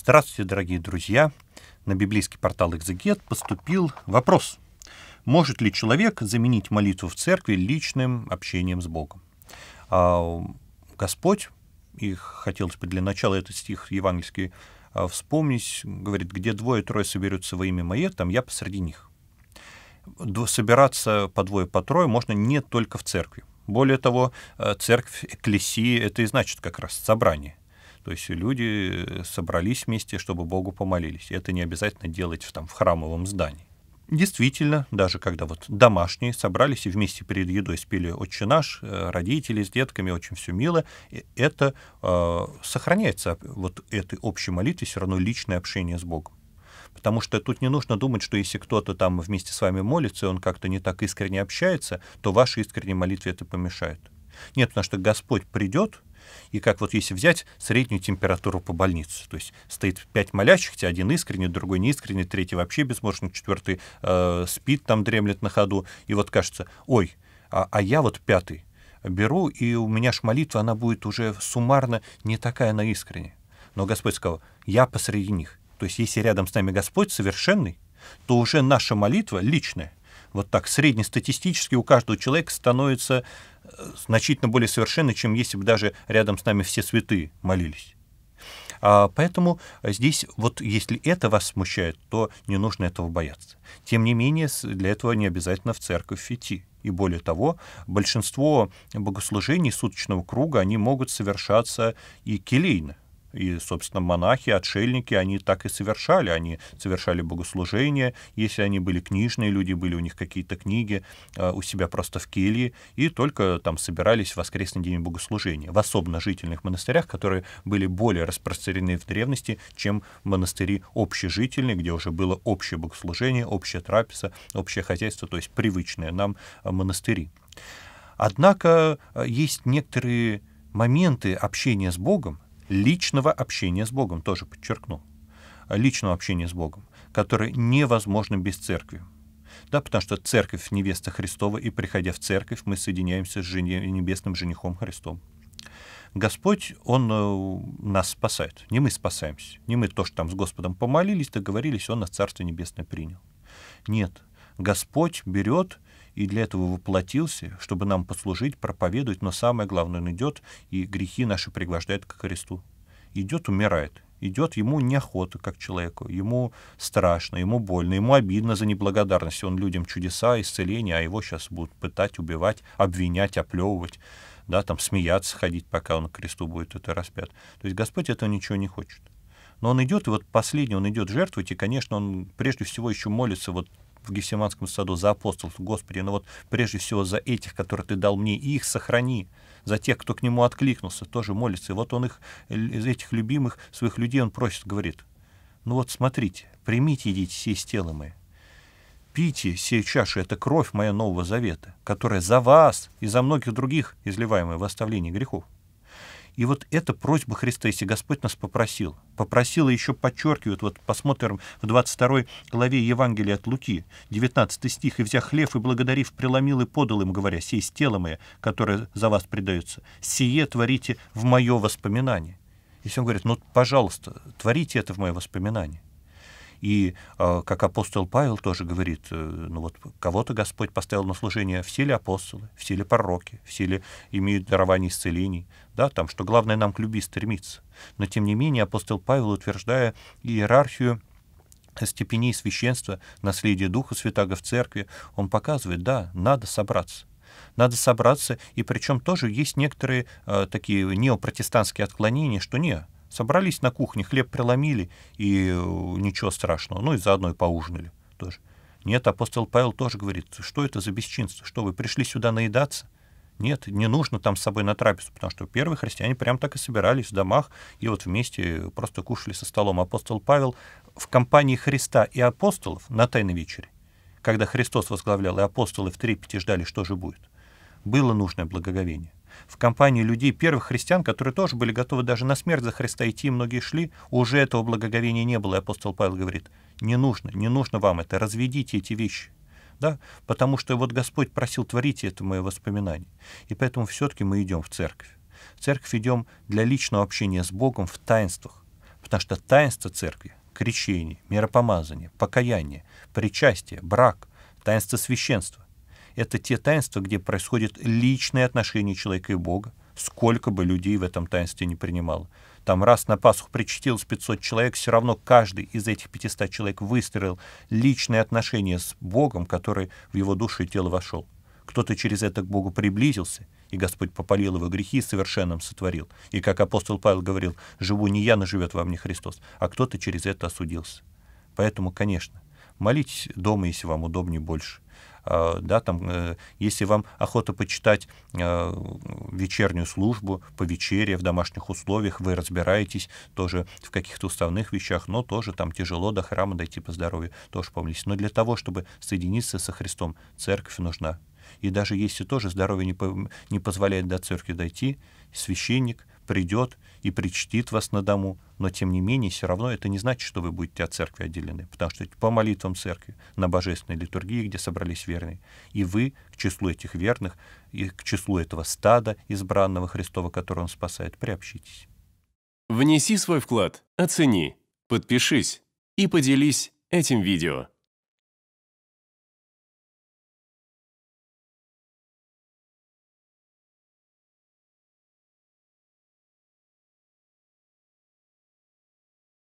Здравствуйте, дорогие друзья! На библейский портал «Экзегет» поступил вопрос. Может ли человек заменить молитву в церкви личным общением с Богом? А, Господь, и хотелось бы для начала этот стих евангельский а, вспомнить, говорит, где двое-трое соберутся во имя Мое, там я посреди них. Собираться по двое, по трое можно не только в церкви. Более того, э, церковь, эклесия — это и значит как раз собрание. То есть люди э, собрались вместе, чтобы Богу помолились. И это не обязательно делать там, в храмовом здании. Действительно, даже когда вот домашние собрались и вместе перед едой спели «Отче наш», э, родители с детками, очень все мило, э, это э, сохраняется, вот этой общей молитве все равно личное общение с Богом. Потому что тут не нужно думать, что если кто-то там вместе с вами молится, и он как-то не так искренне общается, то вашей искренней молитве это помешает. Нет, потому что Господь придет, и как вот если взять среднюю температуру по больнице, то есть стоит пять молящихся, один искренний, другой неискренний, третий вообще безмощный, четвертый э, спит, там дремлет на ходу, и вот кажется, ой, а, а я вот пятый беру, и у меня ж молитва, она будет уже суммарно не такая на искренней. Но Господь сказал, я посреди них. То есть если рядом с нами Господь совершенный, то уже наша молитва личная, вот так среднестатистически у каждого человека становится э, значительно более совершенной, чем если бы даже рядом с нами все святые молились. А поэтому здесь вот если это вас смущает, то не нужно этого бояться. Тем не менее, для этого не обязательно в церковь идти. И более того, большинство богослужений суточного круга, они могут совершаться и келейно, и, собственно, монахи, отшельники, они так и совершали. Они совершали богослужения, если они были книжные люди, были у них какие-то книги а, у себя просто в келье, и только там собирались в воскресный день богослужения. В особо жительных монастырях, которые были более распространены в древности, чем монастыри общежительные, где уже было общее богослужение, общая трапеза, общее хозяйство, то есть привычные нам а, монастыри. Однако а, есть некоторые моменты общения с Богом, личного общения с Богом, тоже подчеркну, личного общения с Богом, которое невозможно без церкви. Да, потому что церковь невеста Христова, и приходя в церковь, мы соединяемся с жене, небесным женихом Христом. Господь, Он э, нас спасает. Не мы спасаемся. Не мы то, что там с Господом помолились, договорились, Он нас Царство Небесное принял. Нет. Господь берет и для этого воплотился, чтобы нам послужить, проповедовать, но самое главное, он идет и грехи наши пригвождает к Христу. Идет, умирает. Идет, ему неохота, как человеку, ему страшно, ему больно, ему обидно за неблагодарность. Он людям чудеса, исцеления, а его сейчас будут пытать, убивать, обвинять, оплевывать, да, там смеяться ходить, пока он к кресту будет это распят. То есть Господь этого ничего не хочет но он идет, и вот последний он идет жертвовать, и, конечно, он прежде всего еще молится вот в Гефсиманском саду за апостолов. Господи, ну вот прежде всего за этих, которые ты дал мне, и их сохрани, за тех, кто к нему откликнулся, тоже молится. И вот он их, из этих любимых своих людей, он просит, говорит, ну вот смотрите, примите, идите все из тела мои. Пейте сей чаши, это кровь моя Нового Завета, которая за вас и за многих других изливаемая в оставлении грехов. И вот эта просьба Христа, если Господь нас попросил, попросила еще подчеркивает вот посмотрим в 22 главе Евангелия от Луки, 19 стих, «И взяв хлеб и благодарив, преломил и подал им, говоря, сей тело мое, которое за вас предается, сие творите в мое воспоминание». Если он говорит, ну, пожалуйста, творите это в мое воспоминание. И э, как апостол Павел тоже говорит, э, ну вот кого-то Господь поставил на служение, все ли апостолы, все ли пророки, все ли имеют дарование исцелений, да, там, что главное нам к любви стремиться. Но тем не менее апостол Павел, утверждая иерархию степеней священства, наследия Духа Святаго в церкви, он показывает, да, надо собраться, надо собраться, и причем тоже есть некоторые э, такие неопротестантские отклонения, что не, Собрались на кухне, хлеб преломили, и э, ничего страшного. Ну и заодно и поужинали тоже. Нет, апостол Павел тоже говорит, что это за бесчинство, что вы пришли сюда наедаться? Нет, не нужно там с собой на трапезу, потому что первые христиане прям так и собирались в домах и вот вместе просто кушали со столом. Апостол Павел в компании Христа и апостолов на Тайной вечере, когда Христос возглавлял, и апостолы в трепете ждали, что же будет, было нужное благоговение в компанию людей первых христиан, которые тоже были готовы даже на смерть за Христа идти, многие шли, уже этого благоговения не было. И апостол Павел говорит, не нужно, не нужно вам это, разведите эти вещи. Да? Потому что вот Господь просил, творите это мое воспоминание. И поэтому все-таки мы идем в церковь. В церковь идем для личного общения с Богом в таинствах. Потому что таинство церкви, крещение, миропомазание, покаяние, причастие, брак, таинство священства это те таинства, где происходит личное отношение человека и Бога, сколько бы людей в этом таинстве не принимало. Там раз на Пасху причтилось 500 человек, все равно каждый из этих 500 человек выстроил личные отношения с Богом, который в его душу и тело вошел. Кто-то через это к Богу приблизился, и Господь попалил его грехи и совершенным сотворил. И как апостол Павел говорил, «Живу не я, но живет во мне Христос», а кто-то через это осудился. Поэтому, конечно, молитесь дома, если вам удобнее больше. Э, да, там, э, если вам охота почитать э, вечернюю службу по вечере в домашних условиях, вы разбираетесь тоже в каких-то уставных вещах, но тоже там тяжело до храма дойти по здоровью, тоже помните. Но для того, чтобы соединиться со Христом, церковь нужна. И даже если тоже здоровье не, по, не позволяет до церкви дойти, священник, придет и причтит вас на дому, но тем не менее все равно это не значит, что вы будете от церкви отделены, потому что по молитвам церкви, на божественной литургии, где собрались верные, и вы к числу этих верных, и к числу этого стада избранного Христова, которого он спасает, приобщитесь. Внеси свой вклад, оцени, подпишись и поделись этим видео.